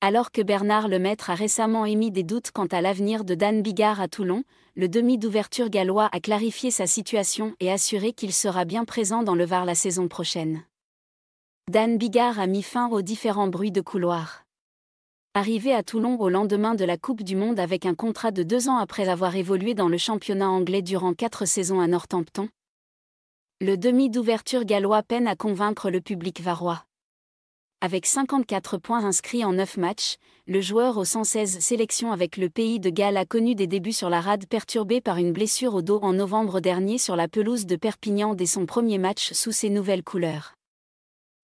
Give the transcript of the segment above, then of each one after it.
Alors que Bernard Lemaître a récemment émis des doutes quant à l'avenir de Dan Bigard à Toulon, le demi d'ouverture gallois a clarifié sa situation et assuré qu'il sera bien présent dans le Var la saison prochaine. Dan Bigard a mis fin aux différents bruits de couloir. Arrivé à Toulon au lendemain de la Coupe du Monde avec un contrat de deux ans après avoir évolué dans le championnat anglais durant quatre saisons à Northampton, le demi d'ouverture gallois peine à convaincre le public varois. Avec 54 points inscrits en 9 matchs, le joueur aux 116 sélections avec le pays de Galles a connu des débuts sur la rade perturbés par une blessure au dos en novembre dernier sur la pelouse de Perpignan dès son premier match sous ses nouvelles couleurs.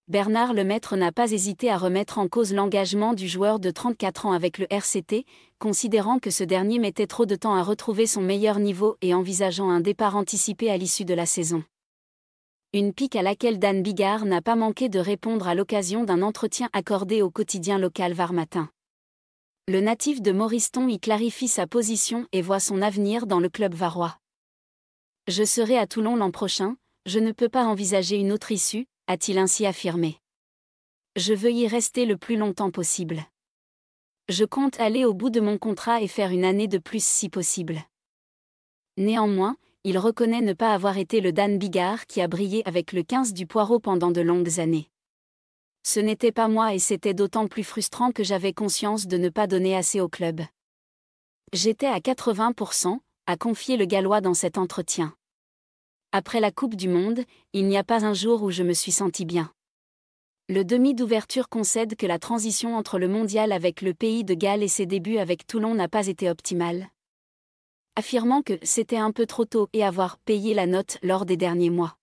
Bernard Lemaître n'a pas hésité à remettre en cause l'engagement du joueur de 34 ans avec le RCT, considérant que ce dernier mettait trop de temps à retrouver son meilleur niveau et envisageant un départ anticipé à l'issue de la saison une pique à laquelle Dan Bigard n'a pas manqué de répondre à l'occasion d'un entretien accordé au quotidien local Varmatin. Le natif de Moriston y clarifie sa position et voit son avenir dans le club varois. Je serai à Toulon l'an prochain, je ne peux pas envisager une autre issue, a-t-il ainsi affirmé. Je veux y rester le plus longtemps possible. Je compte aller au bout de mon contrat et faire une année de plus si possible. Néanmoins, il reconnaît ne pas avoir été le Dan Bigard qui a brillé avec le 15 du Poireau pendant de longues années. Ce n'était pas moi et c'était d'autant plus frustrant que j'avais conscience de ne pas donner assez au club. J'étais à 80%, à confier le Gallois dans cet entretien. Après la Coupe du Monde, il n'y a pas un jour où je me suis senti bien. Le demi d'ouverture concède que la transition entre le mondial avec le pays de Galles et ses débuts avec Toulon n'a pas été optimale affirmant que c'était un peu trop tôt et avoir payé la note lors des derniers mois.